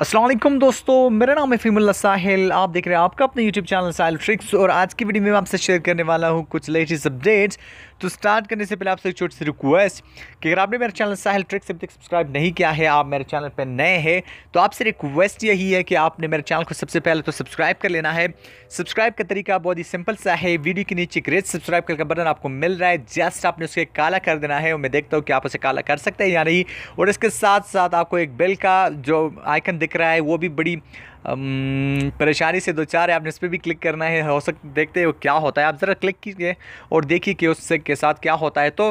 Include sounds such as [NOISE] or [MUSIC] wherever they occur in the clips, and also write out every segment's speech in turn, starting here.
असलम दोस्तों मेरा नाम है फ़ीमुल्ला साहिल आप देख रहे हैं आपका अपने YouTube चैनल साहिल ट्रिक्स और आज की वीडियो में मैं आपसे शेयर करने वाला हूँ कुछ लेटेस्ट अपडेट्स तो स्टार्ट करने से पहले आपसे एक छोटी सी रिक्वेस्ट कि अगर आपने मेरा चैनल साहिल ट्रिक्स अब तक सब्सक्राइब नहीं किया है आप मेरे चैनल पर नए हैं तो आपसे रिक्वेस्ट यही है कि आपने मेरे चैनल को सबसे पहले तो सब्सक्राइब कर लेना है सब्सक्राइब का तरीका बहुत ही सिंपल सा है वीडियो के नीचे ग्रेज सब्सक्राइब करके बटन आपको मिल रहा है जस्ट आपने उसके काला कर देना है और मैं देखता हूँ कि आप उसे काला कर सकते हैं या नहीं और इसके साथ साथ आपको एक बेल का जो आइकन दिख रहा है वो भी बड़ी परेशानी से दो चार है आपने इस पर भी क्लिक करना है हो सक देखते हो क्या होता है आप ज़रा क्लिक कीजिए और देखिए कि उससे के साथ क्या होता है तो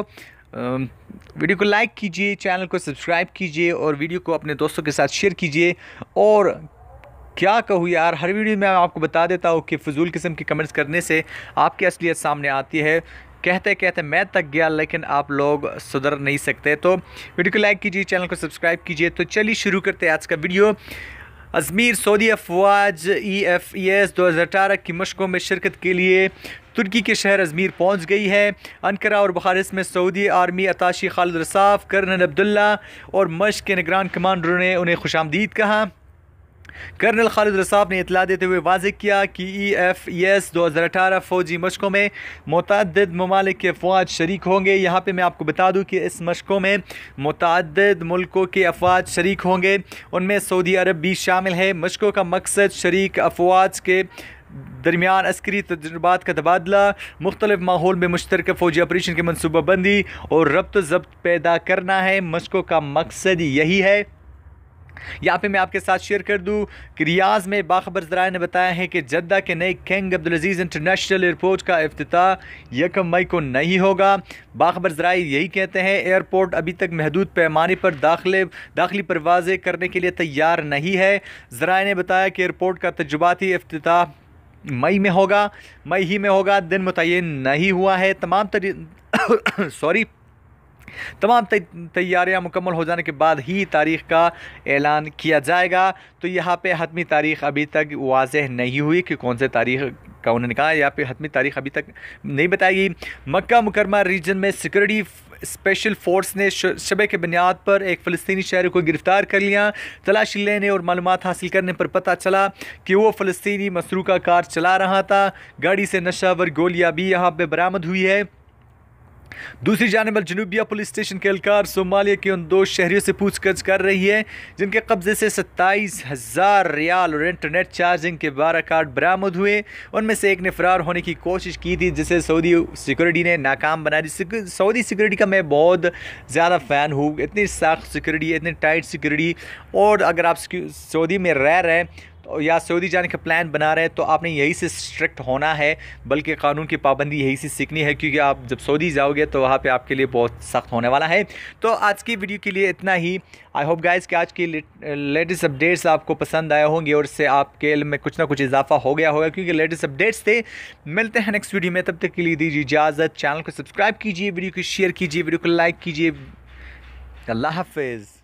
वीडियो को लाइक कीजिए चैनल को सब्सक्राइब कीजिए और वीडियो को अपने दोस्तों के साथ शेयर कीजिए और क्या कहूँ यार हर वीडियो में मैं आपको बता देता हूँ कि फजूल किस्म के कमेंट्स करने से आपकी असलियत सामने आती है कहते कहते मैं तक गया लेकिन आप लोग सुधर नहीं सकते तो वीडियो को लाइक कीजिए चैनल को सब्सक्राइब कीजिए तो चलिए शुरू करते हैं आज का वीडियो अजमीर सऊदी अफवाज ई एफ ई एस दो हज़ार अठारह की मशकों में शिरकत के लिए तुर्की के शहर अजमीर पहुंच गई है अनकरा और बखारिस में सऊदी आर्मी अताशी खालिद रसाफ कर्नल अब्दुल्ला और मश के निगरान कमांडरों ने उन्हें खुशामदीद कहा कर्नल खालिद रसाब ने इतला देते हुए वाज किया कि ई एफ ई एस दो हज़ार अठारह फौजी मशकों में मुतद ममालिक के अफवाज शरीक होंगे यहाँ पर मैं आपको बता दूँ कि इस मशकों में मुतद मुल्कों के अफवाज शरीक होंगे उनमें सऊदी अरब भी शामिल है मशकों का मकसद शरीक अफवाज के दरमियान अस्करी तजुर्बात का तबादला मुख्तलिफ माहौल में मुश्तरक फौजी ऑपरेशन की मनसूबाबंदी और रबत जब्त पैदा करना है मशकों का मकसद यही है यहाँ पे मैं आपके साथ शेयर कर दूँ कि रियाज में बाखबर ज़रा ने बताया है कि जद्दा के नए किंग अब्दुलज़ीज़ इंटरनेशनल एयरपोर्ट का अफ्ताह यकम मई को नहीं होगा बाखबर ज़रा यही कहते हैं एयरपोर्ट अभी तक महदूद पैमाने पर दाखिले दाखिली परवाजें करने के लिए तैयार नहीं है ज़रा ने बताया कि एयरपोर्ट का तजुबाती अफ्ताह मई में होगा मई ही में होगा दिन मुतन नहीं हुआ है तमाम तरी सॉरी [COUGHS] तमाम तैयारियां मुकम्मल हो जाने के बाद ही तारीख़ का ऐलान किया जाएगा तो यहाँ पे हतमी तारीख़ अभी तक वाज नहीं हुई कि कौन से तारीख का उन्होंने कहा यहाँ पे हतमी तारीख अभी तक नहीं बताई गई मक्का मुकरमा रीजन में सिक्योरिटी स्पेशल फोर्स ने शबे के बुनियाद पर एक फ़लस्तनी शहरी को गिरफ़्तार कर लिया तलाशी लेने और मालूम हासिल करने पर पता चला कि वो फ़लस्तनी मसरू का कार चला रहा था गाड़ी से नशावर गोलियाँ भी यहाँ पर बरामद हुई है दूसरी जानब जनूबिया पुलिस स्टेशन के अलकार सोमालिया के उन दो शहरियों से पूछताछ कर रही है जिनके कब्जे से सत्ताईस हज़ार रियाल और इंटरनेट चार्जिंग के बारह कार्ड बरामद हुए उनमें से एक ने फरार होने की कोशिश की थी जिसे सऊदी सिक्योरिटी ने नाकाम बना दी सऊदी सिक्योरिटी का मैं बहुत ज़्यादा फ़ैन हूँ इतनी सख्त सिक्योरिटी इतनी टाइट सिक्योरिटी और अगर आप सऊदी में रह रहे हैं या सऊदी जाने का प्लान बना रहे हैं तो आपने यही से स्ट्रिक्ट होना है बल्कि कानून की पाबंदी यही से सीखनी है क्योंकि आप जब सऊदी जाओगे तो वहाँ पे आपके लिए बहुत सख्त होने वाला है तो आज की वीडियो के लिए इतना ही आई होप गाइस कि आज की लेटेस्ट अपडेट्स आपको पसंद आए होंगे और इससे आपके में कुछ ना कुछ इजाफा हो गया होगा क्योंकि लेटेस्ट अपडेट्स थे मिलते हैं नेक्स्ट वीडियो में तब तक के लिए दीजिए इजाज़त चैनल को सब्सक्राइब कीजिए वीडियो को शेयर कीजिए वीडियो को लाइक कीजिए अल्लाह हाफिज़